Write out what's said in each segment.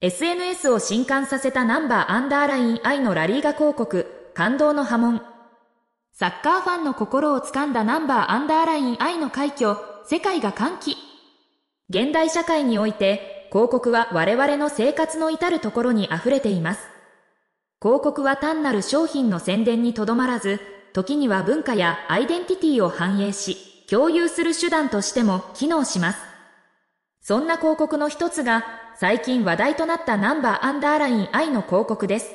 SNS を震撼させたナンバーアンダーライン愛のラリーガ広告、感動の波紋。サッカーファンの心をつかんだナンバーアンダーライン愛の快挙、世界が歓喜。現代社会において、広告は我々の生活の至るところに溢れています。広告は単なる商品の宣伝にとどまらず、時には文化やアイデンティティを反映し、共有する手段としても機能します。そんな広告の一つが最近話題となったナンバーアンダーライン I の広告です。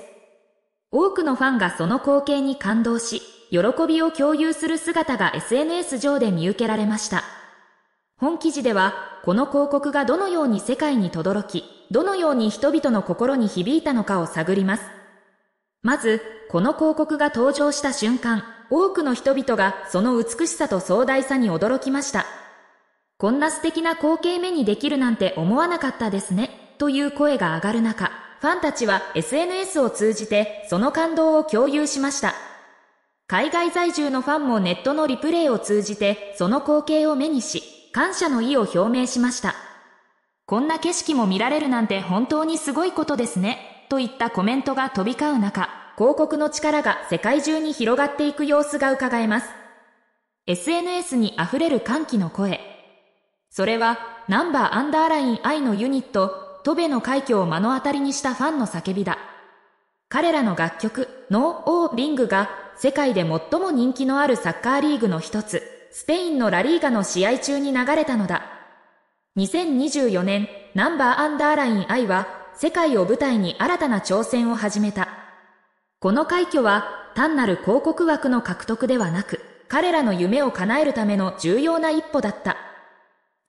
多くのファンがその光景に感動し、喜びを共有する姿が SNS 上で見受けられました。本記事では、この広告がどのように世界に轟き、どのように人々の心に響いたのかを探ります。まず、この広告が登場した瞬間、多くの人々がその美しさと壮大さに驚きました。こんな素敵な光景目にできるなんて思わなかったですね、という声が上がる中、ファンたちは SNS を通じてその感動を共有しました。海外在住のファンもネットのリプレイを通じてその光景を目にし、感謝の意を表明しました。こんな景色も見られるなんて本当にすごいことですね、といったコメントが飛び交う中、広告の力が世界中に広がっていく様子が伺えます。SNS に溢れる歓喜の声。それは、ナンバーアンダーライン I のユニット、トベの快挙を目の当たりにしたファンの叫びだ。彼らの楽曲、ノー・オー・リングが、世界で最も人気のあるサッカーリーグの一つ、スペインのラリーガの試合中に流れたのだ。2024年、ナンバーアンダーライン I は、世界を舞台に新たな挑戦を始めた。この快挙は、単なる広告枠の獲得ではなく、彼らの夢を叶えるための重要な一歩だった。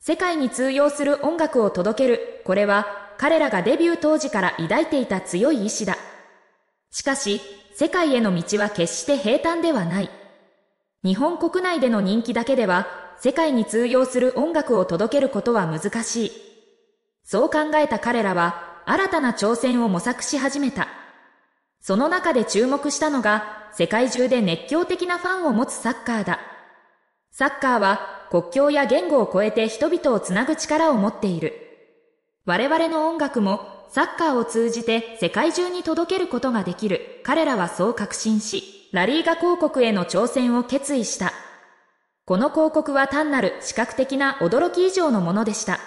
世界に通用する音楽を届ける、これは彼らがデビュー当時から抱いていた強い意志だ。しかし、世界への道は決して平坦ではない。日本国内での人気だけでは、世界に通用する音楽を届けることは難しい。そう考えた彼らは、新たな挑戦を模索し始めた。その中で注目したのが、世界中で熱狂的なファンを持つサッカーだ。サッカーは国境や言語を超えて人々をつなぐ力を持っている。我々の音楽もサッカーを通じて世界中に届けることができる。彼らはそう確信し、ラリーガ広告への挑戦を決意した。この広告は単なる視覚的な驚き以上のものでした。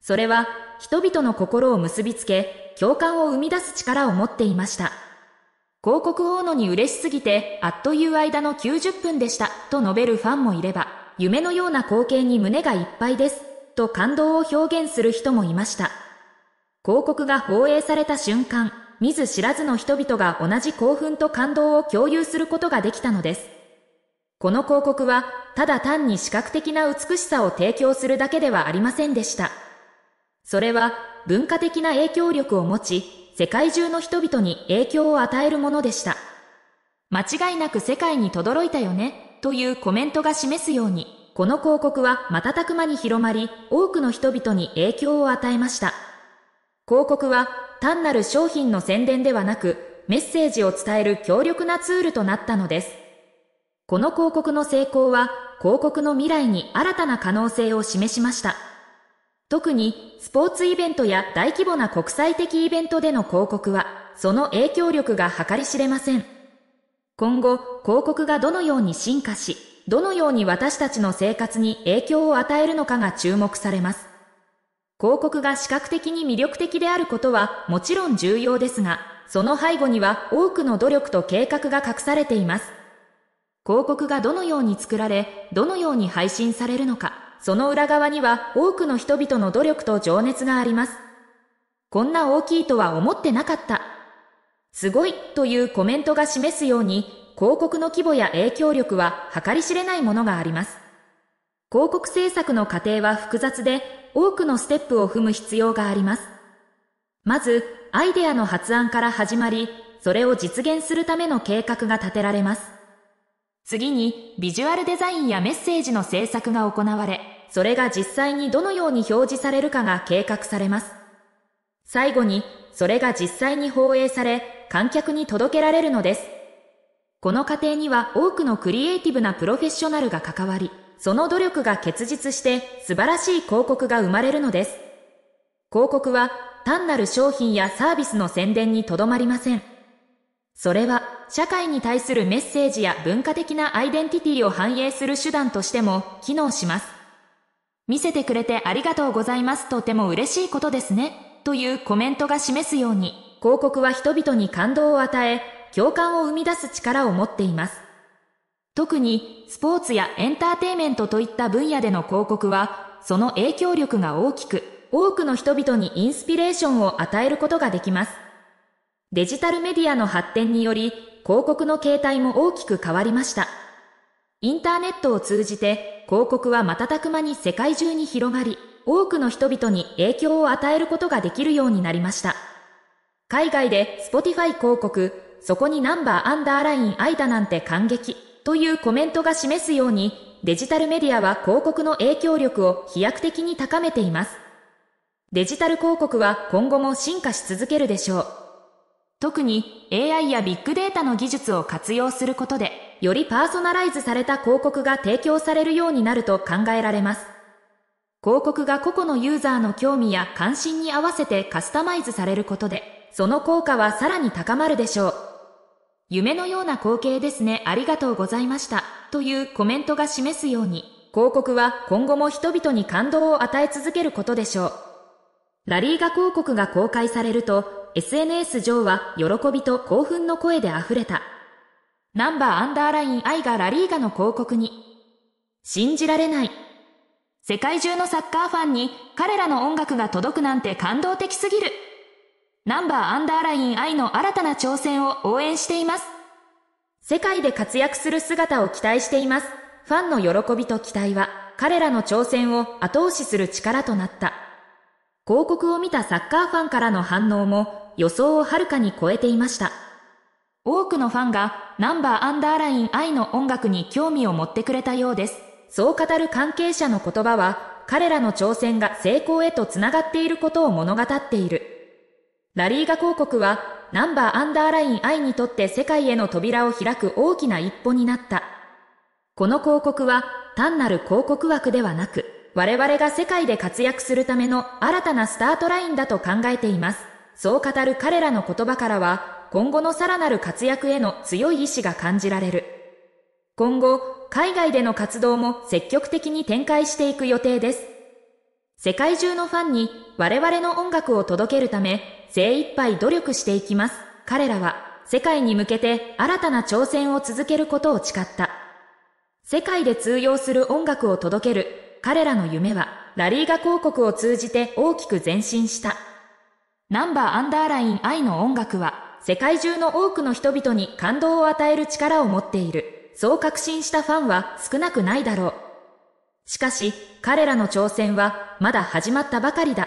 それは人々の心を結びつけ、共感を生み出す力を持っていました。広告王のに嬉しすぎて、あっという間の90分でした、と述べるファンもいれば、夢のような光景に胸がいっぱいです、と感動を表現する人もいました。広告が放映された瞬間、見ず知らずの人々が同じ興奮と感動を共有することができたのです。この広告は、ただ単に視覚的な美しさを提供するだけではありませんでした。それは、文化的な影響力を持ち、世界中の人々に影響を与えるものでした。間違いなく世界に轟いたよね。というコメントが示すように、この広告は瞬く間に広まり、多くの人々に影響を与えました。広告は単なる商品の宣伝ではなく、メッセージを伝える強力なツールとなったのです。この広告の成功は、広告の未来に新たな可能性を示しました。特に、スポーツイベントや大規模な国際的イベントでの広告は、その影響力が計り知れません。今後、広告がどのように進化し、どのように私たちの生活に影響を与えるのかが注目されます。広告が視覚的に魅力的であることはもちろん重要ですが、その背後には多くの努力と計画が隠されています。広告がどのように作られ、どのように配信されるのか、その裏側には多くの人々の努力と情熱があります。こんな大きいとは思ってなかったすごいというコメントが示すように、広告の規模や影響力は計り知れないものがあります。広告制作の過程は複雑で、多くのステップを踏む必要があります。まず、アイデアの発案から始まり、それを実現するための計画が立てられます。次に、ビジュアルデザインやメッセージの制作が行われ、それが実際にどのように表示されるかが計画されます。最後に、それが実際に放映され、観客に届けられるのです。この過程には多くのクリエイティブなプロフェッショナルが関わり、その努力が結実して素晴らしい広告が生まれるのです。広告は単なる商品やサービスの宣伝にとどまりません。それは社会に対するメッセージや文化的なアイデンティティを反映する手段としても機能します。見せてくれてありがとうございますとても嬉しいことですねというコメントが示すように広告は人々に感動を与え、共感を生み出す力を持っています。特にスポーツやエンターテイメントといった分野での広告は、その影響力が大きく、多くの人々にインスピレーションを与えることができます。デジタルメディアの発展により、広告の形態も大きく変わりました。インターネットを通じて、広告は瞬く間に世界中に広がり、多くの人々に影響を与えることができるようになりました。海外で Spotify 広告、そこにナンバーアンダーライン空いたなんて感激というコメントが示すように、デジタルメディアは広告の影響力を飛躍的に高めています。デジタル広告は今後も進化し続けるでしょう。特に AI やビッグデータの技術を活用することで、よりパーソナライズされた広告が提供されるようになると考えられます。広告が個々のユーザーの興味や関心に合わせてカスタマイズされることで、その効果はさらに高まるでしょう。夢のような光景ですね、ありがとうございました。というコメントが示すように、広告は今後も人々に感動を与え続けることでしょう。ラリーガ広告が公開されると、SNS 上は喜びと興奮の声で溢れた。ナンバーアンダーライン愛がラリーガの広告に。信じられない。世界中のサッカーファンに彼らの音楽が届くなんて感動的すぎる。ナンバーアンダーライン愛の新たな挑戦を応援しています。世界で活躍する姿を期待しています。ファンの喜びと期待は、彼らの挑戦を後押しする力となった。広告を見たサッカーファンからの反応も予想をはるかに超えていました。多くのファンがナンバーアンダーライン愛の音楽に興味を持ってくれたようです。そう語る関係者の言葉は、彼らの挑戦が成功へとつながっていることを物語っている。ラリーガ広告は、ナンバーアンダーライン I にとって世界への扉を開く大きな一歩になった。この広告は、単なる広告枠ではなく、我々が世界で活躍するための新たなスタートラインだと考えています。そう語る彼らの言葉からは、今後のさらなる活躍への強い意志が感じられる。今後、海外での活動も積極的に展開していく予定です。世界中のファンに我々の音楽を届けるため、精一杯努力していきます。彼らは世界に向けて新たな挑戦を続けることを誓った。世界で通用する音楽を届ける彼らの夢はラリーガ広告を通じて大きく前進した。ナンバーアンダーライン愛の音楽は世界中の多くの人々に感動を与える力を持っている。そう確信したファンは少なくないだろう。しかし、彼らの挑戦はまだ始まったばかりだ。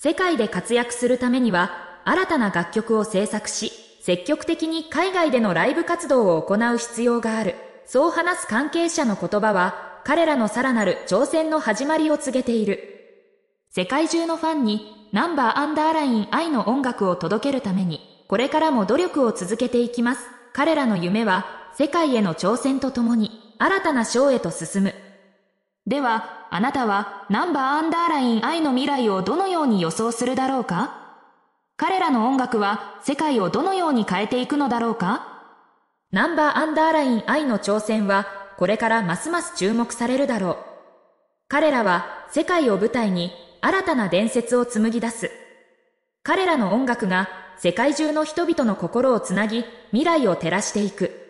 世界で活躍するためには、新たな楽曲を制作し、積極的に海外でのライブ活動を行う必要がある。そう話す関係者の言葉は、彼らのさらなる挑戦の始まりを告げている。世界中のファンに、ナンバーアンダーライン愛の音楽を届けるために、これからも努力を続けていきます。彼らの夢は、世界への挑戦とともに、新たな章へと進む。では、あなたはナンバーアンダーライン愛の未来をどのように予想するだろうか彼らの音楽は世界をどのように変えていくのだろうかナンバーアンダーライン愛の挑戦はこれからますます注目されるだろう。彼らは世界を舞台に新たな伝説を紡ぎ出す。彼らの音楽が世界中の人々の心をつなぎ未来を照らしていく。